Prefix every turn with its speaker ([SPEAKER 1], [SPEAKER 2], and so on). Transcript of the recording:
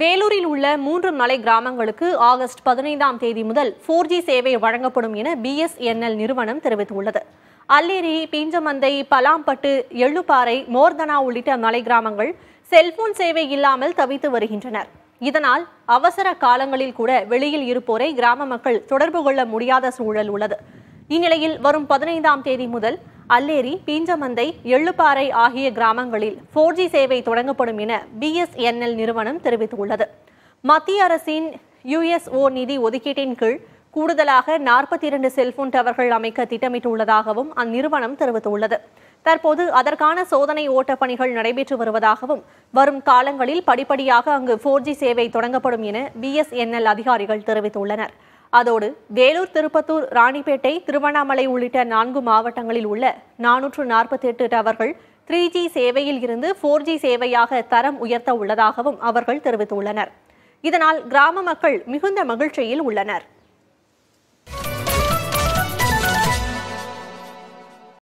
[SPEAKER 1] வேலூரில் உள்ள மூன்று மலை கிராமங்களுக்கு ஆகஸ்ட் பதினைந்தாம் தேதி முதல் ஃபோர் ஜி சேவை வழங்கப்படும் என பிஎஸ்என்எல் நிறுவனம் தெரிவித்துள்ளது அல்லேரி பீஞ்சமந்தை பலாம்பட்டு எள்ளுப்பாறை மோர்தனா உள்ளிட்ட மலை கிராமங்கள் செல்போன் சேவை இல்லாமல் தவித்து வருகின்றனர் இதனால் அவசர காலங்களில் கூட வெளியில் இருப்போரை கிராம மக்கள் தொடர்பு கொள்ள முடியாத சூழல் உள்ளது இந்நிலையில் வரும் பதினைந்தாம் தேதி முதல் அல்லேரி பீஞ்சமந்தை எள்ளுப்பாறை ஆகிய கிராமங்களில் ஃபோர் ஜி சேவை தொடங்கப்படும் என பிஎஸ்என்எல் நிறுவனம் தெரிவித்துள்ளது மத்திய அரசின் யுஎஸ்ஓ நிதி ஒதுக்கீட்டின் கீழ் கூடுதலாக நாற்பத்தி இரண்டு செல்போன் டவர்கள் அமைக்க திட்டமிட்டுள்ளதாகவும் அந்நிறுவனம் தெரிவித்துள்ளது தற்போது அதற்கான சோதனை ஓட்டப் பணிகள் நடைபெற்று வருவதாகவும் வரும் காலங்களில் படிப்படியாக அங்கு ஃபோர் ஜி சேவை தொடங்கப்படும் என பிஎஸ்என்எல் அதிகாரிகள் தெரிவித்துள்ளனர் அதோடு வேலூர் திருப்பத்தூர் ராணிப்பேட்டை திருவண்ணாமலை உள்ளிட்ட நான்கு மாவட்டங்களில் உள்ள நானூற்று நாற்பத்தி எட்டு டவர்கள் த்ரீ ஜி சேவையில் இருந்து ஃபோர் ஜி சேவையாக தரம் உயர்த்த உள்ளதாகவும் அவர்கள் தெரிவித்துள்ளனர் இதனால் கிராம மக்கள் மிகுந்த மகிழ்ச்சியில் உள்ளனர்